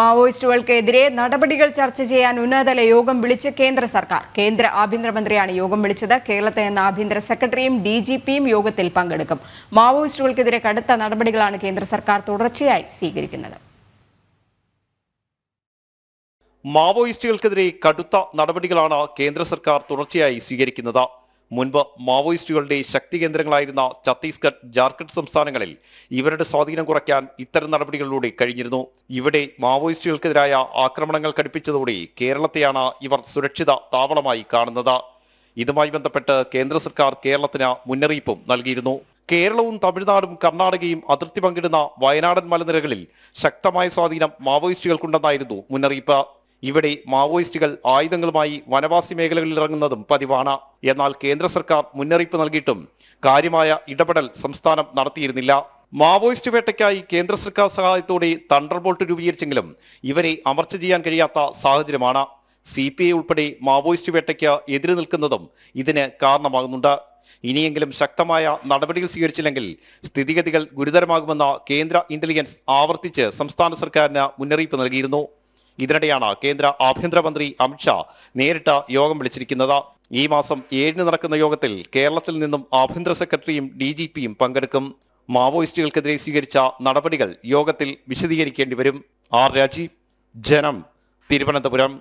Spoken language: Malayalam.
മാവോയിസ്റ്റുകൾക്കെതിരെ നടപടികൾ ചർച്ച ചെയ്യാൻ ഉന്നതതല യോഗം വിളിച്ച കേന്ദ്ര സർക്കാർ കേന്ദ്ര ആഭ്യന്തരമന്ത്രിയാണ് യോഗം വിളിച്ചത് കേരളത്തിൽ നിന്ന് ആഭ്യന്തര സെക്രട്ടറിയും ഡി ജി പിയും യോഗത്തിൽ പങ്കെടുക്കും മാവോയിസ്റ്റുകൾക്കെതിരെ കടുത്ത നടപടികളാണ് കേന്ദ്ര സർക്കാർ തുടർച്ചയായി സ്വീകരിക്കുന്നത് മാവോയിസ്റ്റുകൾക്കെതിരെ കടുത്ത നടപടികളാണ് കേന്ദ്ര സർക്കാർ തുടർച്ചയായി സ്വീകരിക്കുന്നത് മുൻപ് മാവോയിസ്റ്റുകളുടെ ശക്തി കേന്ദ്രങ്ങളായിരുന്ന ഛത്തീസ്ഗഡ് ജാർഖണ്ഡ് സംസ്ഥാനങ്ങളിൽ ഇവരുടെ സ്വാധീനം കുറയ്ക്കാൻ ഇത്തരം നടപടികളിലൂടെ കഴിഞ്ഞിരുന്നു ഇവിടെ മാവോയിസ്റ്റുകൾക്കെതിരായ ആക്രമണങ്ങൾ കടുപ്പിച്ചതോടെ കേരളത്തെയാണ് ഇവർ സുരക്ഷിത താവളമായി കാണുന്നത് ഇതുമായി ബന്ധപ്പെട്ട് കേന്ദ്ര സർക്കാർ കേരളത്തിന് മുന്നറിയിപ്പും നൽകിയിരുന്നു കേരളവും തമിഴ്നാടും കർണാടകയും അതിർത്തി പങ്കിടുന്ന വയനാടൻ മലനിരകളിൽ ശക്തമായ സ്വാധീനം മാവോയിസ്റ്റുകൾക്കുണ്ടെന്നായിരുന്നു മുന്നറിയിപ്പ് ഇവിടെ മാവോയിസ്റ്റുകൾ ആയുധങ്ങളുമായി വനവാസി മേഖലകളിൽ ഇറങ്ങുന്നതും പതിവാണ് എന്നാൽ കേന്ദ്ര സർക്കാർ മുന്നറിയിപ്പ് നൽകിയിട്ടും കാര്യമായ ഇടപെടൽ സംസ്ഥാനം നടത്തിയിരുന്നില്ല മാവോയിസ്റ്റ് വേട്ടയ്ക്കായി കേന്ദ്ര സർക്കാർ സഹായത്തോടെ തണ്ടർബോൾട്ട് രൂപീകരിച്ചെങ്കിലും ഇവരെ അമർച്ച ചെയ്യാൻ കഴിയാത്ത സാഹചര്യമാണ് സി പി ഐ ഉൾപ്പെടെ മാവോയിസ്റ്റ് വേട്ടയ്ക്ക് എതിര് നിൽക്കുന്നതും ഇതിന് കാരണമാകുന്നുണ്ട് ഇനിയെങ്കിലും ശക്തമായ നടപടികൾ സ്വീകരിച്ചില്ലെങ്കിൽ സ്ഥിതിഗതികൾ ഗുരുതരമാകുമെന്ന കേന്ദ്ര ഇന്റലിജൻസ് ആവർത്തിച്ച് സംസ്ഥാന സർക്കാരിന് മുന്നറിയിപ്പ് നൽകിയിരുന്നു ഇതിനിടെയാണ് കേന്ദ്ര ആഭ്യന്തരമന്ത്രി അമിത്ഷാ നേരിട്ട് യോഗം വിളിച്ചിരിക്കുന്നത് ഈ മാസം ഏഴിന് നടക്കുന്ന യോഗത്തിൽ കേരളത്തിൽ നിന്നും ആഭ്യന്തര സെക്രട്ടറിയും ഡി ജി പിയും പങ്കെടുക്കും മാവോയിസ്റ്റുകൾക്കെതിരെ സ്വീകരിച്ച നടപടികൾ യോഗത്തിൽ വിശദീകരിക്കേണ്ടി വരും ആർ രാജീവ് ജനം തിരുവനന്തപുരം